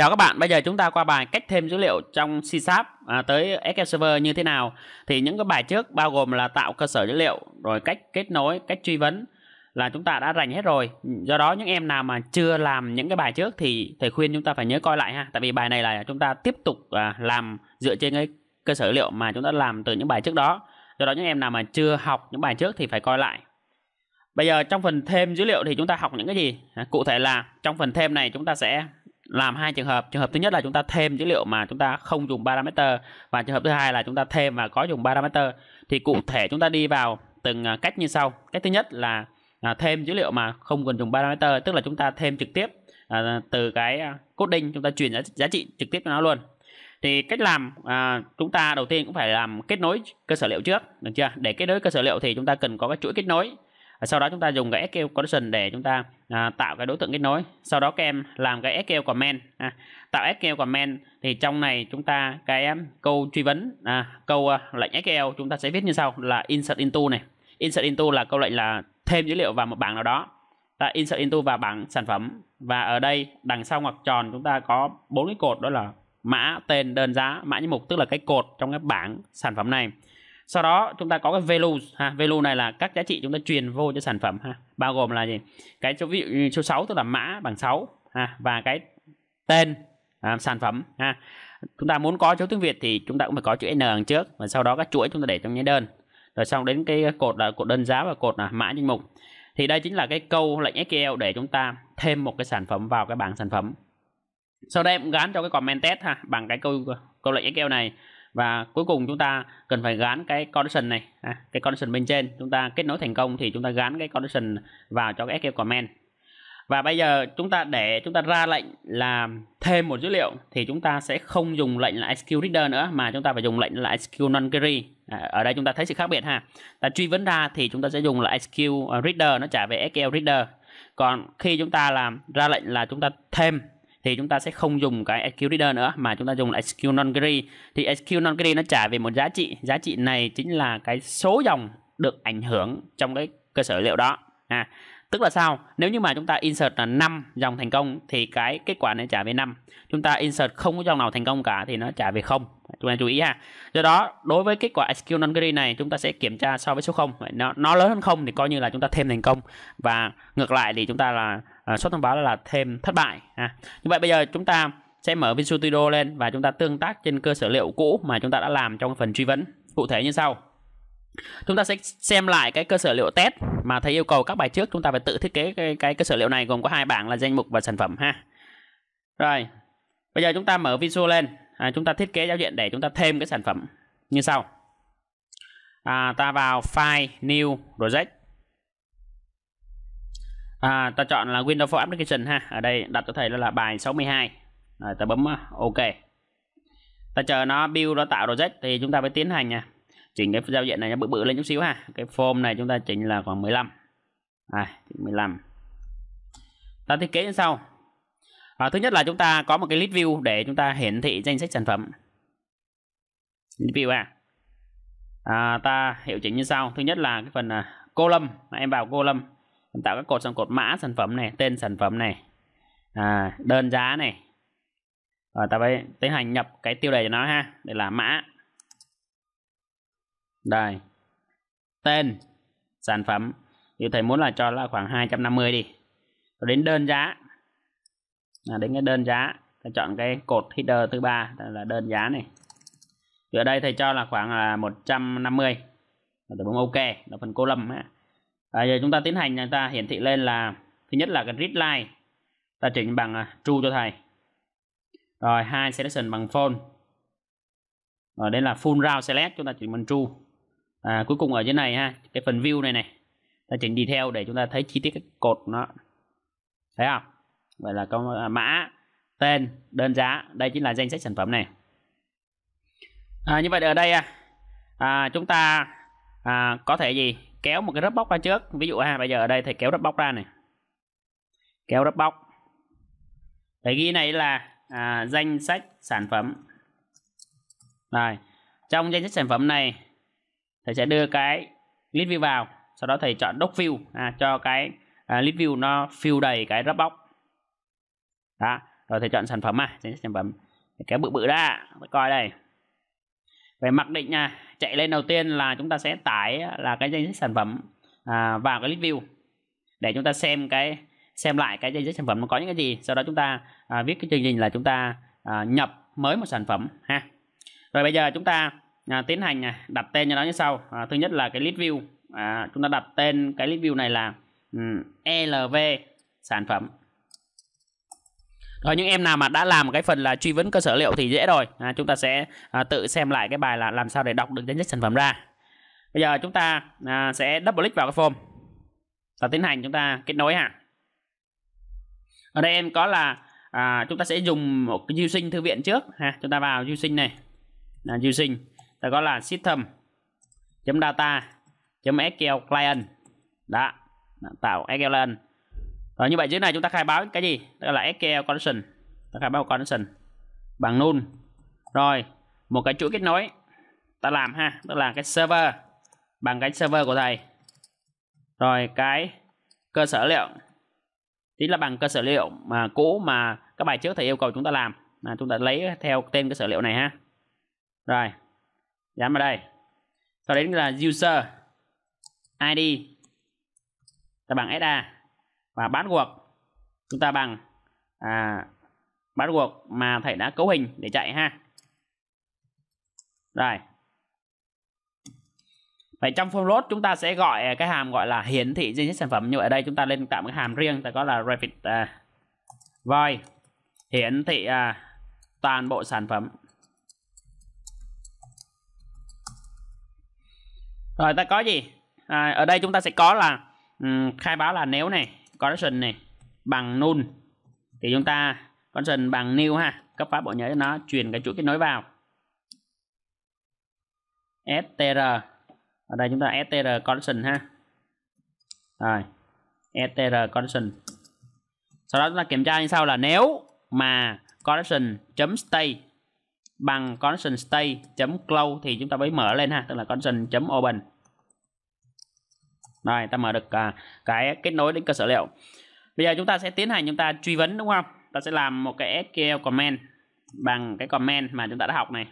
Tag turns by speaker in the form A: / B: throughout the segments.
A: Chào các bạn, bây giờ chúng ta qua bài cách thêm dữ liệu trong C Sharp à, tới Excel Server như thế nào. Thì những cái bài trước bao gồm là tạo cơ sở dữ liệu, rồi cách kết nối, cách truy vấn là chúng ta đã rành hết rồi. Do đó những em nào mà chưa làm những cái bài trước thì thầy khuyên chúng ta phải nhớ coi lại ha. Tại vì bài này là chúng ta tiếp tục à, làm dựa trên cái cơ sở dữ liệu mà chúng ta làm từ những bài trước đó. Do đó những em nào mà chưa học những bài trước thì phải coi lại. Bây giờ trong phần thêm dữ liệu thì chúng ta học những cái gì? À, cụ thể là trong phần thêm này chúng ta sẽ làm hai trường hợp trường hợp thứ nhất là chúng ta thêm dữ liệu mà chúng ta không dùng parameter và trường hợp thứ hai là chúng ta thêm và có dùng parameter thì cụ thể chúng ta đi vào từng à, cách như sau cách thứ nhất là à, thêm dữ liệu mà không cần dùng parameter tức là chúng ta thêm trực tiếp à, từ cái coding chúng ta chuyển giá, giá trị trực tiếp cho nó luôn thì cách làm à, chúng ta đầu tiên cũng phải làm kết nối cơ sở liệu trước được chưa để kết nối cơ sở liệu thì chúng ta cần có cái chuỗi kết nối sau đó chúng ta dùng cái SQL condition để chúng ta à, tạo cái đối tượng kết nối sau đó các em làm cái SQL comment à, tạo SQL comment thì trong này chúng ta cái à, câu truy vấn à, câu uh, lệnh SQL chúng ta sẽ viết như sau là insert into này insert into là câu lệnh là thêm dữ liệu vào một bảng nào đó ta insert into vào bảng sản phẩm và ở đây đằng sau ngoặc tròn chúng ta có bốn cái cột đó là mã tên đơn giá mã như mục tức là cái cột trong cái bảng sản phẩm này sau đó chúng ta có cái value ha value này là các giá trị chúng ta truyền vô cho sản phẩm ha bao gồm là gì cái số ví dụ số 6 tức là mã bằng 6 ha và cái tên à, sản phẩm ha chúng ta muốn có chữ tiếng Việt thì chúng ta cũng phải có chữ N đằng trước và sau đó các chuỗi chúng ta để trong nhánh đơn rồi xong đến cái cột là cột đơn giá và cột là mã danh mục thì đây chính là cái câu lệnh SQL để chúng ta thêm một cái sản phẩm vào cái bảng sản phẩm sau đây em gắn cho cái comment test ha bằng cái câu câu lệnh SQL này và cuối cùng chúng ta cần phải gán cái condition này à, cái condition bên trên chúng ta kết nối thành công thì chúng ta gán cái condition vào cho cái SQL comment và bây giờ chúng ta để chúng ta ra lệnh là thêm một dữ liệu thì chúng ta sẽ không dùng lệnh là SQL reader nữa mà chúng ta phải dùng lệnh là SQL non query. À, ở đây chúng ta thấy sự khác biệt ha. Ta truy vấn ra thì chúng ta sẽ dùng là SQL reader nó trả về SQL reader. Còn khi chúng ta làm ra lệnh là chúng ta thêm thì chúng ta sẽ không dùng cái SQL Reader nữa mà chúng ta dùng là SQL non Query thì SQL non Query nó trả về một giá trị giá trị này chính là cái số dòng được ảnh hưởng trong cái cơ sở liệu đó à, tức là sao nếu như mà chúng ta insert là 5 dòng thành công thì cái kết quả này trả về 5 chúng ta insert không có dòng nào thành công cả thì nó trả về không chúng ta chú ý ha do đó đối với kết quả SQL non Query này chúng ta sẽ kiểm tra so với số 0 nó, nó lớn hơn không thì coi như là chúng ta thêm thành công và ngược lại thì chúng ta là À, số thông báo là, thêm thất bại à. như vậy bây giờ chúng ta sẽ mở Visual Studio lên và chúng ta tương tác trên cơ sở liệu cũ mà chúng ta đã làm trong phần truy vấn cụ thể như sau chúng ta sẽ xem lại cái cơ sở liệu test mà thầy yêu cầu các bài trước chúng ta phải tự thiết kế cái, cái cơ sở liệu này gồm có hai bảng là danh mục và sản phẩm ha rồi bây giờ chúng ta mở Visual lên à, chúng ta thiết kế giao diện để chúng ta thêm cái sản phẩm như sau à, ta vào file new project à, ta chọn là Windows for Application ha ở đây đặt cho thầy là bài 62 rồi ta bấm à, OK ta chờ nó build nó tạo project thì chúng ta mới tiến hành nha chỉnh cái giao diện này nó bự bự lên chút xíu ha cái form này chúng ta chỉnh là khoảng 15 à, 15 ta thiết kế như sau à, thứ nhất là chúng ta có một cái list view để chúng ta hiển thị danh sách sản phẩm list view à, à ta hiệu chỉnh như sau thứ nhất là cái phần uh, column em vào column mình tạo các cột xong cột mã sản phẩm này tên sản phẩm này à, đơn giá này rồi ta phải tiến hành nhập cái tiêu đề cho nó ha để là mã đây tên sản phẩm như thầy muốn là cho là khoảng 250 đi rồi đến đơn giá là đến cái đơn giá ta chọn cái cột header thứ ba là đơn giá này thì ở đây thầy cho là khoảng là 150 trăm năm từ bấm ok là phần column ha à, giờ chúng ta tiến hành chúng ta hiển thị lên là thứ nhất là cái grid line ta chỉnh bằng uh, true cho thầy rồi hai selection bằng phone rồi đây là full round select chúng ta chỉnh bằng true à, cuối cùng ở dưới này ha cái phần view này này ta chỉnh đi theo để chúng ta thấy chi tiết cái cột nó thấy không vậy là có à, mã tên đơn giá đây chính là danh sách sản phẩm này à, như vậy ở đây à, à chúng ta à, có thể gì kéo một cái Dropbox ra trước ví dụ ha à, bây giờ ở đây thầy kéo Dropbox ra này kéo Dropbox thầy ghi này là à, danh sách sản phẩm này trong danh sách sản phẩm này thầy sẽ đưa cái list view vào sau đó thầy chọn doc view à, cho cái à, list view nó fill đầy cái Dropbox đó rồi thầy chọn sản phẩm à danh sách sản phẩm thầy kéo bự bự ra coi đây về mặc định nha à, chạy lên đầu tiên là chúng ta sẽ tải là cái danh sách sản phẩm à, vào cái list view để chúng ta xem cái xem lại cái danh sách sản phẩm nó có những cái gì sau đó chúng ta à, viết cái chương trình là chúng ta à, nhập mới một sản phẩm ha rồi bây giờ chúng ta à, tiến hành à, đặt tên cho nó như sau à, thứ nhất là cái list view à, chúng ta đặt tên cái list view này là um, LV sản phẩm rồi ờ, những em nào mà đã làm cái phần là truy vấn cơ sở liệu thì dễ rồi à, chúng ta sẽ à, tự xem lại cái bài là làm sao để đọc được danh sách sản phẩm ra bây giờ chúng ta à, sẽ double click vào cái form và tiến hành chúng ta kết nối ha ở đây em có là à, chúng ta sẽ dùng một cái du thư viện trước ha chúng ta vào du này là du ta có là system data sql client đã tạo sql client rồi, ờ, như vậy dưới này chúng ta khai báo cái gì? Đó là SQL e connection. Ta khai báo connection bằng null. Rồi, một cái chuỗi kết nối ta làm ha, tức là cái server bằng cái server của thầy. Rồi cái cơ sở liệu chính là bằng cơ sở liệu mà cũ mà các bài trước thầy yêu cầu chúng ta làm mà chúng ta lấy theo tên cơ sở liệu này ha. Rồi. Dán vào đây. Sau đến là user ID ta bằng SA và bát guộc chúng ta bằng à, bát guộc mà thầy đã cấu hình để chạy ha rồi Vậy trong form load chúng ta sẽ gọi à, cái hàm gọi là hiển thị danh sách sản phẩm như ở đây chúng ta lên tạo một hàm riêng ta có là rapid uh, à, void hiển thị uh, toàn bộ sản phẩm. Rồi ta có gì? À, ở đây chúng ta sẽ có là um, khai báo là nếu này connection này bằng null thì chúng ta connection bằng new ha cấp pháp bộ nhớ cho nó truyền cái chuỗi kết nối vào str ở đây chúng ta str connection ha rồi str connection sau đó chúng ta kiểm tra như sau là nếu mà connection chấm stay bằng connection stay chấm close thì chúng ta mới mở lên ha tức là connection chấm open đây, ta mở được à, cái kết nối đến cơ sở liệu. Bây giờ chúng ta sẽ tiến hành chúng ta truy vấn đúng không? Ta sẽ làm một cái SQL comment bằng cái comment mà chúng ta đã học này.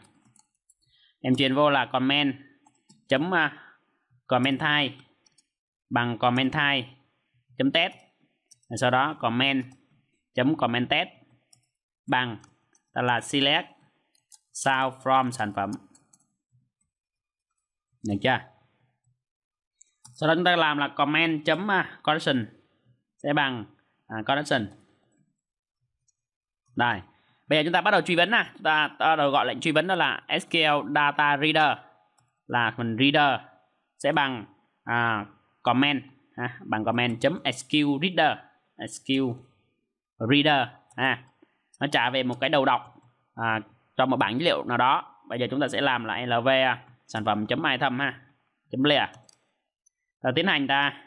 A: Em truyền vô là comment chấm uh, à, comment type bằng comment type chấm test. Và sau đó comment chấm comment test bằng ta là select sao from sản phẩm. Được chưa? sau đó chúng ta làm là comment chấm à, correction sẽ bằng à, correction đây bây giờ chúng ta bắt đầu truy vấn nè chúng ta bắt đầu gọi lệnh truy vấn đó là SQL data reader là phần reader sẽ bằng à, comment à, bằng comment chấm SQL reader SQL reader à, nó trả về một cái đầu đọc à, cho một bảng dữ liệu nào đó bây giờ chúng ta sẽ làm lại lv sản phẩm chấm item ha chấm layer à, tiến hành ta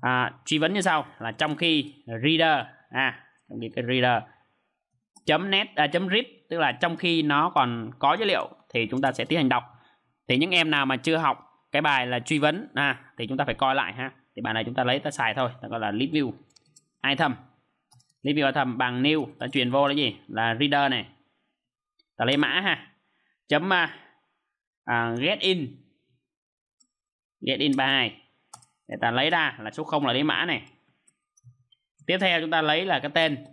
A: à, truy vấn như sau là trong khi reader à trong khi cái reader chấm net à, chấm read tức là trong khi nó còn có dữ liệu thì chúng ta sẽ tiến hành đọc thì những em nào mà chưa học cái bài là truy vấn à thì chúng ta phải coi lại ha thì bài này chúng ta lấy ta xài thôi ta gọi là review item review item bằng new ta truyền vô là gì là reader này ta lấy mã ha chấm uh, get in get in by để ta lấy ra là số 0 là lấy mã này tiếp theo chúng ta lấy là cái tên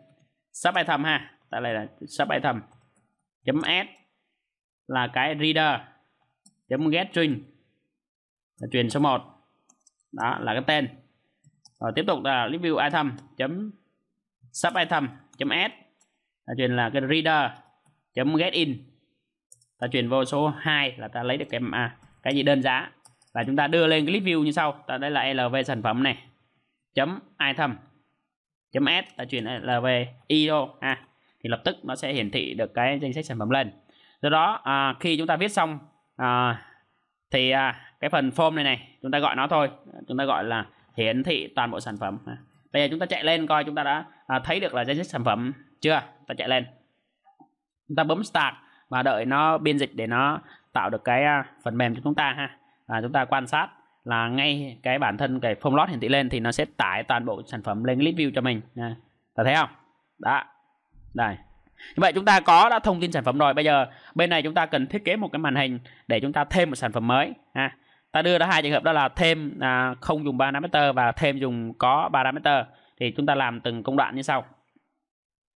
A: sub item ha ta lấy là sub item chấm s là cái reader chấm get string là truyền số 1 đó là cái tên rồi tiếp tục là review item chấm sub item chấm s ta truyền là cái reader chấm get in ta truyền vô số 2 là ta lấy được cái à, cái gì đơn giá là chúng ta đưa lên clip view như sau ta đây là lv sản phẩm này chấm item chấm s ta chuyển lv io ha à, thì lập tức nó sẽ hiển thị được cái danh sách sản phẩm lên do đó à, khi chúng ta viết xong à, thì à, cái phần form này này chúng ta gọi nó thôi chúng ta gọi là hiển thị toàn bộ sản phẩm ha. À, bây giờ chúng ta chạy lên coi chúng ta đã à, thấy được là danh sách sản phẩm chưa ta chạy lên chúng ta bấm start và đợi nó biên dịch để nó tạo được cái à, phần mềm cho chúng ta ha à, chúng ta quan sát là ngay cái bản thân cái phông lót hiển thị lên thì nó sẽ tải toàn bộ sản phẩm lên list view cho mình nè ta thấy không đó đây như vậy chúng ta có đã thông tin sản phẩm rồi bây giờ bên này chúng ta cần thiết kế một cái màn hình để chúng ta thêm một sản phẩm mới ha à, ta đưa ra hai trường hợp đó là thêm à, không dùng parameter và thêm dùng có parameter thì chúng ta làm từng công đoạn như sau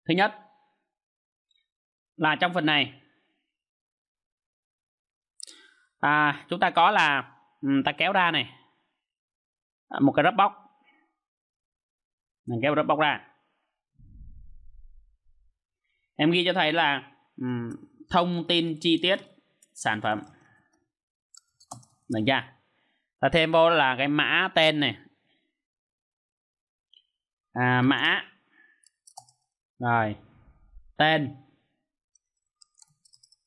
A: thứ nhất là trong phần này à, chúng ta có là ừ, ta kéo ra này à, một cái Dropbox mình kéo Dropbox ra em ghi cho thầy là um, thông tin chi tiết sản phẩm được chưa ta thêm vô là cái mã tên này à, mã rồi tên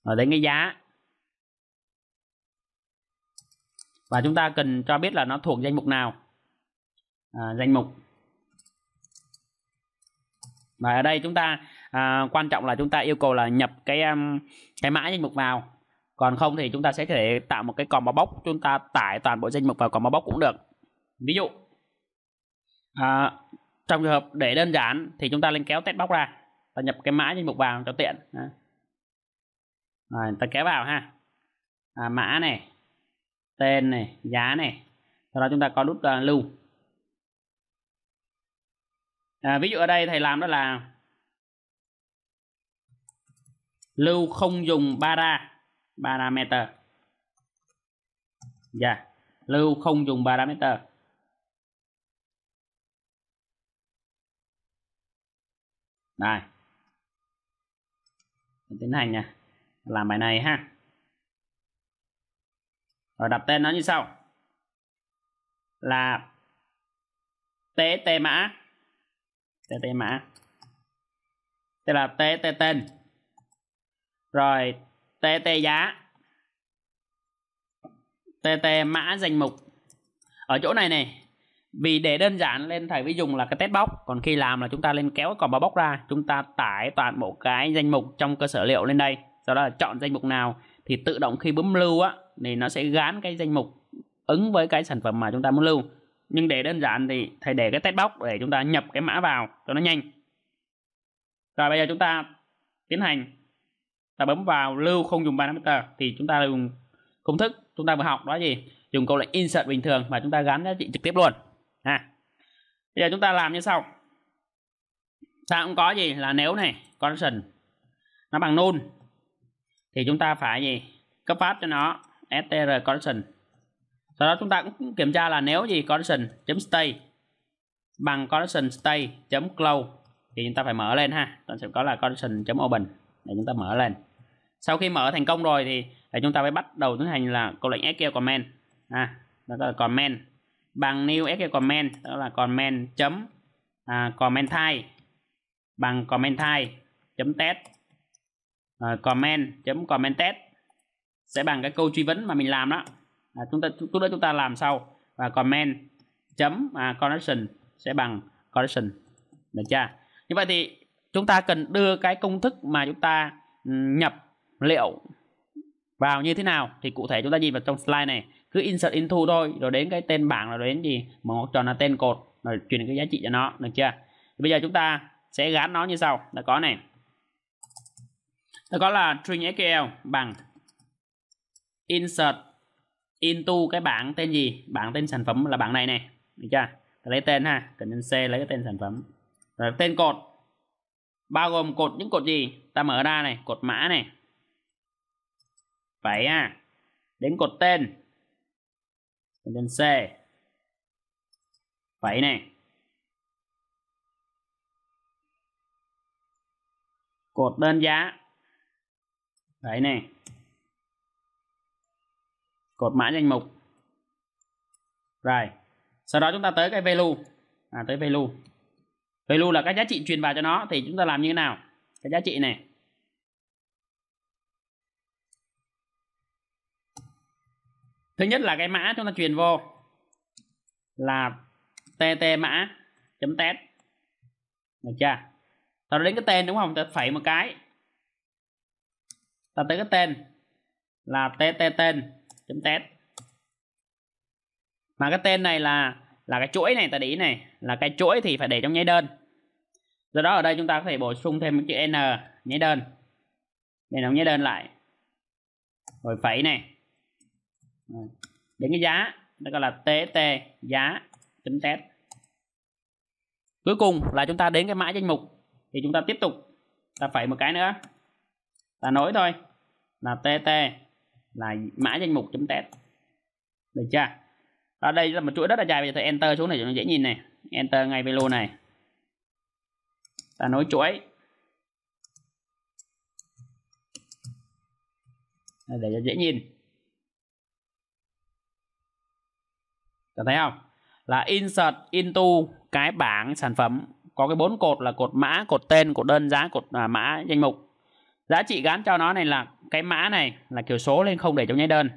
A: rồi đến cái giá và chúng ta cần cho biết là nó thuộc danh mục nào à, danh mục và ở đây chúng ta à, quan trọng là chúng ta yêu cầu là nhập cái um, cái mã danh mục vào còn không thì chúng ta sẽ thể tạo một cái bao bóc chúng ta tải toàn bộ danh mục vào bao bóc cũng được ví dụ à, trong trường hợp để đơn giản thì chúng ta lên kéo test bóc ra ta nhập cái mã danh mục vào cho tiện à, ta kéo vào ha à, mã này tên này giá này sau đó chúng ta có nút uh, lưu à, ví dụ ở đây thầy làm đó là lưu không dùng para parameter dạ yeah. lưu không dùng parameter này tiến hành nha làm bài này ha và đặt tên nó như sau là tt mã tt mã tức là tt tên rồi tt giá tt mã danh mục ở chỗ này này vì để đơn giản lên thầy ví dùng là cái test box còn khi làm là chúng ta lên kéo cái còn bao bóc ra chúng ta tải toàn bộ cái danh mục trong cơ sở liệu lên đây sau đó là chọn danh mục nào thì tự động khi bấm lưu á thì nó sẽ gán cái danh mục ứng với cái sản phẩm mà chúng ta muốn lưu nhưng để đơn giản thì thầy để cái text box để chúng ta nhập cái mã vào cho nó nhanh rồi bây giờ chúng ta tiến hành ta bấm vào lưu không dùng parameter thì chúng ta dùng công thức chúng ta vừa học đó gì dùng câu lệnh insert bình thường và chúng ta gắn giá trị trực tiếp luôn ha bây giờ chúng ta làm như sau ta cũng có gì là nếu này condition nó bằng null thì chúng ta phải gì cấp phát cho nó str condition sau đó chúng ta cũng kiểm tra là nếu gì condition chấm stay bằng condition stay chấm close thì chúng ta phải mở lên ha ta sẽ có là condition chấm open để chúng ta mở lên sau khi mở thành công rồi thì chúng ta phải bắt đầu tiến hành là câu lệnh SQL comment à, đó là comment bằng new SQL comment đó là comment chấm à, comment type bằng comment type chấm test à, comment chấm comment test sẽ bằng cái câu truy vấn mà mình làm đó à, chúng ta lúc đó chúng ta làm sau và comment chấm à, correction sẽ bằng correction được chưa như vậy thì chúng ta cần đưa cái công thức mà chúng ta ừ, nhập liệu vào như thế nào thì cụ thể chúng ta nhìn vào trong slide này cứ insert into thôi rồi đến cái tên bảng rồi đến gì mà ngoặc tròn là tên cột rồi truyền cái giá trị cho nó được chưa thì bây giờ chúng ta sẽ gắn nó như sau đã có này đã có là string sql bằng insert into cái bảng tên gì bảng tên sản phẩm là bảng này này được chưa ta lấy tên ha cần nhân c lấy cái tên sản phẩm rồi tên cột bao gồm cột những cột gì ta mở ra này cột mã này vậy ha đến cột tên cần nhân c vậy này cột đơn giá đấy này cột mã danh mục rồi sau đó chúng ta tới cái value à, tới value value là các giá trị truyền vào cho nó thì chúng ta làm như thế nào cái giá trị này thứ nhất là cái mã chúng ta truyền vô là tt mã chấm test được chưa sau đó đến cái tên đúng không ta phẩy một cái ta tới cái tên là tt tên test mà cái tên này là là cái chuỗi này ta để ý này là cái chuỗi thì phải để trong nháy đơn do đó ở đây chúng ta có thể bổ sung thêm cái chữ n nháy đơn để nó nháy đơn lại rồi phẩy này đến cái giá nó gọi là tt giá chấm test cuối cùng là chúng ta đến cái mã danh mục thì chúng ta tiếp tục ta phẩy một cái nữa ta nối thôi là tt là mã danh mục chấm test được chưa ở đây là một chuỗi rất là dài bây giờ tôi enter xuống này cho nó dễ nhìn này enter ngay velo này ta nối chuỗi để cho dễ nhìn ta thấy không là insert into cái bảng sản phẩm có cái bốn cột là cột mã cột tên cột đơn giá cột à, mã danh mục giá trị gắn cho nó này là cái mã này là kiểu số nên không để trong nháy đơn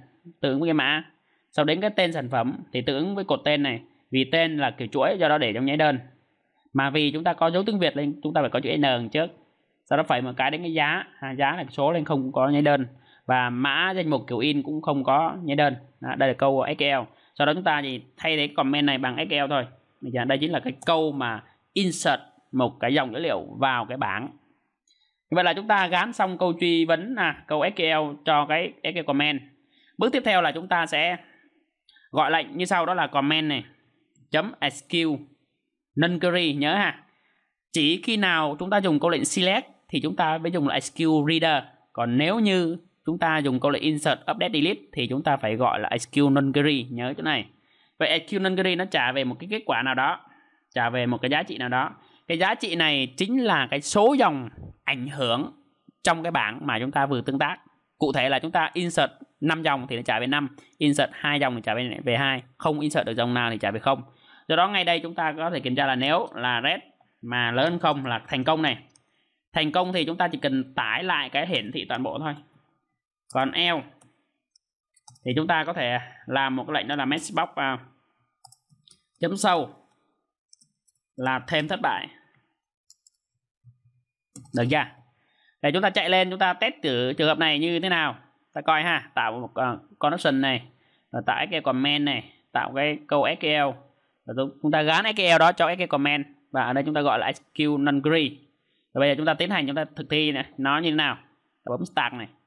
A: tương ứng với cái mã sau đến cái tên sản phẩm thì tương ứng với cột tên này vì tên là kiểu chuỗi do đó để trong nháy đơn mà vì chúng ta có dấu tiếng việt lên chúng ta phải có chữ n trước sau đó phải một cái đến cái giá à, giá là số nên không có nháy đơn và mã danh mục kiểu in cũng không có nháy đơn à, đây là câu sql sau đó chúng ta thì thay cái comment này bằng sql thôi đây chính là cái câu mà insert một cái dòng dữ liệu vào cái bảng vậy là chúng ta gán xong câu truy vấn là câu SQL cho cái SQL comment bước tiếp theo là chúng ta sẽ gọi lệnh như sau đó là comment này chấm sql non query nhớ ha chỉ khi nào chúng ta dùng câu lệnh select thì chúng ta mới dùng là sql reader còn nếu như chúng ta dùng câu lệnh insert update delete thì chúng ta phải gọi là sql non query nhớ chỗ này vậy sql non query nó trả về một cái kết quả nào đó trả về một cái giá trị nào đó cái giá trị này chính là cái số dòng ảnh hưởng trong cái bảng mà chúng ta vừa tương tác cụ thể là chúng ta insert 5 dòng thì nó trả về 5 insert hai dòng thì trả về về 2 không insert được dòng nào thì trả về không do đó ngay đây chúng ta có thể kiểm tra là nếu là red mà lớn không là thành công này thành công thì chúng ta chỉ cần tải lại cái hiển thị toàn bộ thôi còn L thì chúng ta có thể làm một cái lệnh đó là matchbox uh, chấm sâu là thêm thất bại được chưa để chúng ta chạy lên chúng ta test thử trường hợp này như thế nào ta coi ha tạo một uh, connection này rồi tạo cái comment này tạo cái câu SQL rồi chúng ta gán SQL đó cho cái comment và ở đây chúng ta gọi là SQL non gray rồi bây giờ chúng ta tiến hành chúng ta thực thi này nó như thế nào ta bấm start này